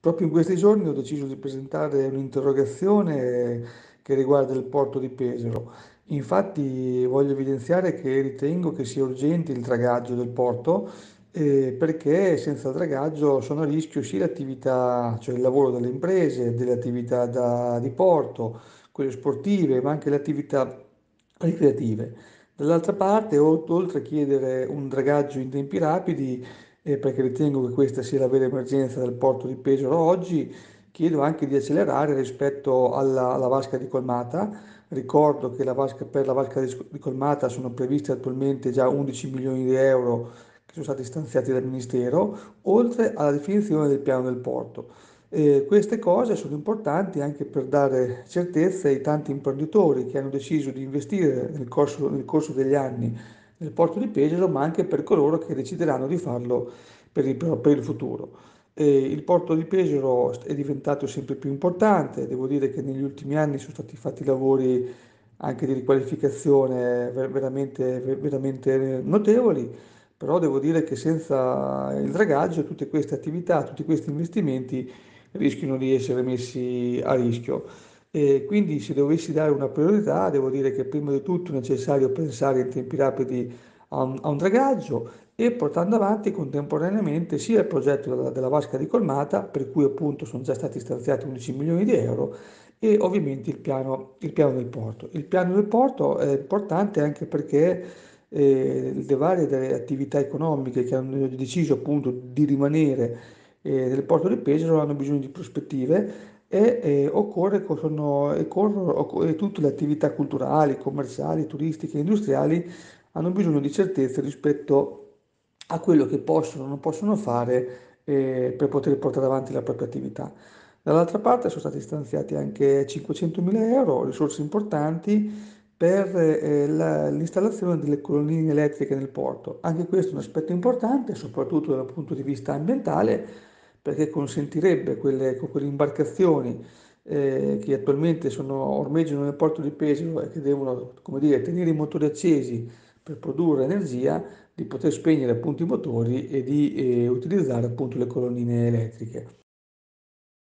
Proprio in questi giorni ho deciso di presentare un'interrogazione che riguarda il porto di Pesaro. Infatti voglio evidenziare che ritengo che sia urgente il dragaggio del porto eh, perché senza dragaggio sono a rischio sia l'attività, cioè il lavoro delle imprese, delle attività da, di porto, quelle sportive, ma anche le attività ricreative. Dall'altra parte, oltre a chiedere un dragaggio in tempi rapidi, eh, perché ritengo che questa sia la vera emergenza del porto di Pesaro oggi, chiedo anche di accelerare rispetto alla, alla vasca di colmata. Ricordo che la vasca, per la vasca di colmata sono previsti attualmente già 11 milioni di euro che sono stati stanziati dal Ministero, oltre alla definizione del piano del porto. Eh, queste cose sono importanti anche per dare certezza ai tanti imprenditori che hanno deciso di investire nel corso, nel corso degli anni nel porto di Pesaro, ma anche per coloro che decideranno di farlo per il, per il futuro. E il porto di Pesaro è diventato sempre più importante, devo dire che negli ultimi anni sono stati fatti lavori anche di riqualificazione veramente, veramente notevoli, però devo dire che senza il dragaggio tutte queste attività, tutti questi investimenti rischiano di essere messi a rischio. E quindi se dovessi dare una priorità, devo dire che prima di tutto è necessario pensare in tempi rapidi a un, a un dragaggio e portando avanti contemporaneamente sia il progetto della, della vasca di colmata, per cui appunto sono già stati stanziati 11 milioni di euro, e ovviamente il piano, il piano, del porto. Il piano del porto è importante anche perché eh, le varie attività economiche che hanno deciso appunto di rimanere eh, nel porto di Pesaro hanno bisogno di prospettive e, e occorre, sono, e corrono, occorre, tutte le attività culturali, commerciali, turistiche, e industriali hanno bisogno di certezze rispetto a quello che possono o non possono fare eh, per poter portare avanti la propria attività. Dall'altra parte sono stati stanziati anche 500.000 euro, risorse importanti, per eh, la, l'installazione delle colonnine elettriche nel porto. Anche questo è un aspetto importante, soprattutto dal punto di vista ambientale, perché consentirebbe quelle, ecco, quelle imbarcazioni eh, che attualmente sono, ormeggiano nel porto di Pesaro e che devono dire, tenere i motori accesi per produrre energia, di poter spegnere appunto, i motori e di eh, utilizzare appunto, le colonnine elettriche.